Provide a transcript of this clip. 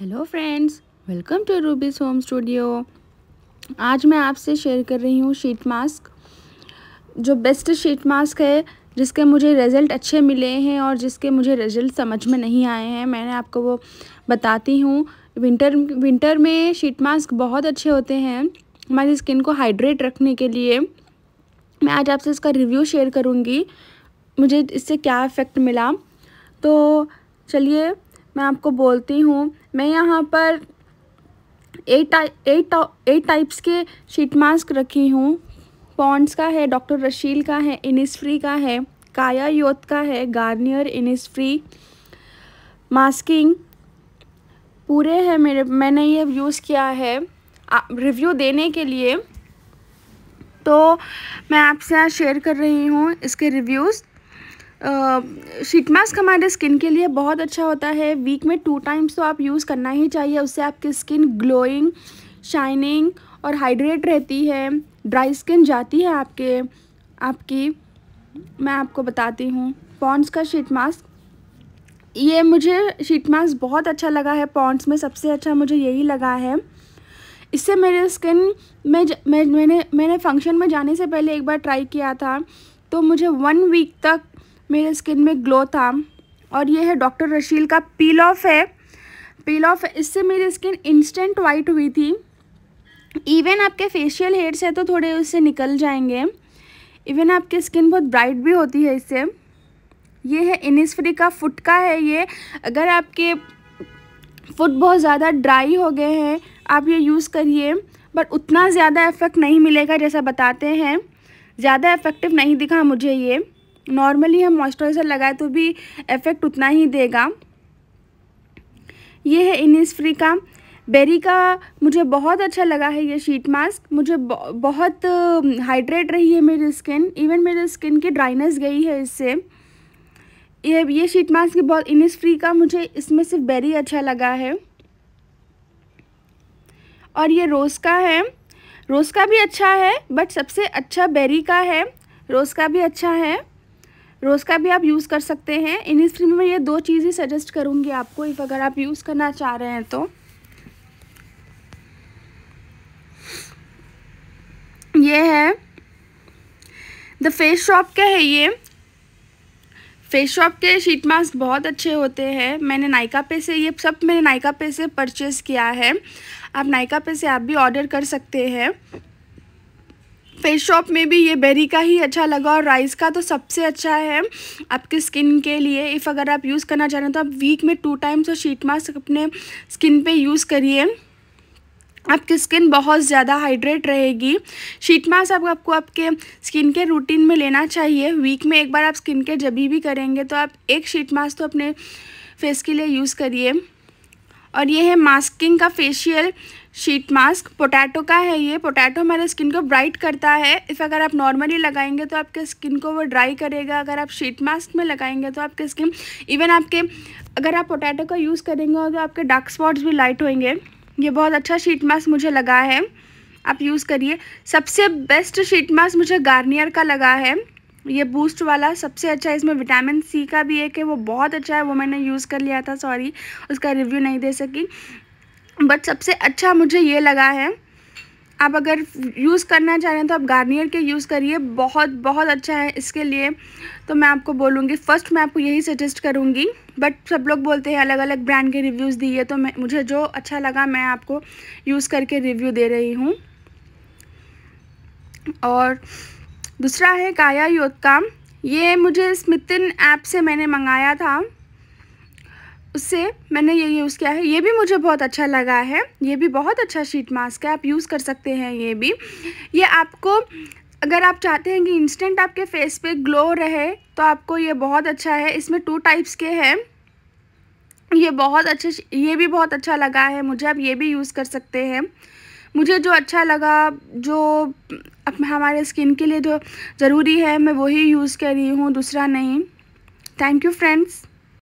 hello friends welcome to Ruby's home studio आज मैं आपसे शेयर कर रही हूँ शीट मास्क जो बेस्ट शीट मास्क है जिसके मुझे रिज़ल्ट अच्छे मिले हैं और जिसके मुझे रिज़ल्ट समझ में नहीं आए हैं मैंने आपको वो बताती हूँ विंटर विंटर में शीट मास्क बहुत अच्छे होते हैं हमारी स्किन को हाइड्रेट रखने के लिए मैं आज आपसे इसका रिव्यू शेयर करूँगी मुझे इससे क्या इफ़ेक्ट मिला तो चलिए मैं आपको बोलती हूँ मैं यहाँ पर एट एट एट टाइप्स के शीट मास्क रखी हूँ पॉन्ड्स का है डॉक्टर रशील का है इनिसफ्री का है काया योथ का है गार्नियर इनिसफ्री मास्किंग पूरे हैं मेरे मैंने ये यूज़ किया है रिव्यू देने के लिए तो मैं आपसे यहाँ शेयर कर रही हूँ इसके रिव्यूज़ शीट मास्क हमारे स्किन के लिए बहुत अच्छा होता है वीक में टू टाइम्स तो आप यूज़ करना ही चाहिए उससे आपकी स्किन ग्लोइंग शाइनिंग और हाइड्रेट रहती है ड्राई स्किन जाती है आपके आपकी मैं आपको बताती हूँ पॉन्ड्स का शीट मास्क ये मुझे शीट मास्क बहुत अच्छा लगा है पॉन्ड्स में सबसे अच्छा मुझे यही लगा है इससे मेरे स्किन में मैं मैंने मैंने फंक्शन में जाने से पहले एक बार ट्राई किया था तो मुझे वन वीक तक मेरे स्किन में ग्लो था और ये है डॉक्टर रशील का पील ऑफ है पील ऑफ इससे मेरी स्किन इंस्टेंट वाइट हुई थी इवन आपके फेशियल हेयर्स से तो थोड़े उससे निकल जाएंगे इवन आपकी स्किन बहुत ब्राइट भी होती है इससे ये है इनिस्फ्री का फुट का है ये अगर आपके फुट बहुत ज़्यादा ड्राई हो गए हैं आप ये यूज़ करिए बट उतना ज़्यादा इफ़ेक्ट नहीं मिलेगा जैसा बताते हैं ज़्यादा इफ़ेक्टिव नहीं दिखा मुझे ये नॉर्मली हम मॉइस्चराइज़र लगाए तो भी इफ़ेक्ट उतना ही देगा ये है फ्री का बेरी का मुझे बहुत अच्छा लगा है ये शीट मास्क मुझे बहुत हाइड्रेट रही है मेरी स्किन इवन मेरी स्किन की ड्राइनेस गई है इससे ये ये शीट मास्क की बहुत फ्री का मुझे इसमें सिर्फ बेरी अच्छा लगा है और ये रोज़ का है रोज़ का भी अच्छा है बट सबसे अच्छा बेरी का है रोज़ का भी अच्छा है रोज़ का भी आप यूज़ कर सकते हैं इन स्त्री में ये दो चीज़ ही सजेस्ट करूँगी आपको इफ़ अगर आप यूज़ करना चाह रहे हैं तो ये है द फेस शॉप का है ये फेस शॉप के शीट मास्क बहुत अच्छे होते हैं मैंने नायका पे से ये सब मैंने नायका पे से परचेज़ किया है आप नायका पे से आप भी ऑर्डर कर सकते हैं फेस शॉप में भी ये बेरी का ही अच्छा लगा और राइस का तो सबसे अच्छा है आपके स्किन के लिए इफ़ अगर आप यूज़ करना चाह रहे हैं तो आप वीक में टू टाइम्स और शीट मास्क अपने स्किन पे यूज़ करिए आपकी स्किन बहुत ज़्यादा हाइड्रेट रहेगी शीट मास्क आप आपको आपके स्किन के रूटीन में लेना चाहिए वीक में एक बार आप स्किन के जब भी करेंगे तो आप एक शीट मास्क तो अपने फेस के लिए यूज़ करिए और ये है मास्किंग का फेशियल शीट मास्क पोटैटो का है ये पोटैटो हमारे स्किन को ब्राइट करता है इफ़ अगर आप नॉर्मली लगाएंगे तो आपके स्किन को वो ड्राई करेगा अगर आप शीट मास्क में लगाएंगे तो आपके स्किन इवन आपके अगर आप पोटैटो का यूज़ करेंगे तो आपके डार्क स्पॉट्स भी लाइट होंगे ये बहुत अच्छा शीट मास्क मुझे लगा है आप यूज़ करिए सबसे बेस्ट शीट मास्क मुझे गार्नियर का लगा है ये बूस्ट वाला सबसे अच्छा इसमें विटामिन सी का भी एक है वो बहुत अच्छा है वो मैंने यूज़ कर लिया था सॉरी उसका रिव्यू नहीं दे सकी बट सबसे अच्छा मुझे ये लगा है आप अगर यूज़ करना चाह रहे हैं तो आप गार्नियर के यूज़ करिए बहुत बहुत अच्छा है इसके लिए तो मैं आपको बोलूँगी फ़र्स्ट मैं आपको यही सजेस्ट करूँगी बट सब लोग बोलते हैं अलग अलग ब्रांड के रिव्यूज़ दिए तो मैं मुझे जो अच्छा लगा मैं आपको यूज़ करके रिव्यू दे रही हूँ और दूसरा है काया योद का ये मुझे स्मितिन ऐप से मैंने मंगाया था उससे मैंने ये यूज़ किया है ये भी मुझे बहुत अच्छा लगा है ये भी बहुत अच्छा शीट मास्क है आप यूज़ कर सकते हैं ये भी ये आपको अगर आप चाहते हैं कि इंस्टेंट आपके फेस पे ग्लो रहे तो आपको ये बहुत अच्छा है इसमें टू टाइप्स के हैं ये बहुत अच्छे ये भी बहुत अच्छा लगा है मुझे आप ये भी यूज़ कर सकते हैं मुझे जो अच्छा लगा जो हमारे स्किन के लिए जो ज़रूरी है मैं वही यूज़ कर रही हूँ दूसरा नहीं थैंक यू फ्रेंड्स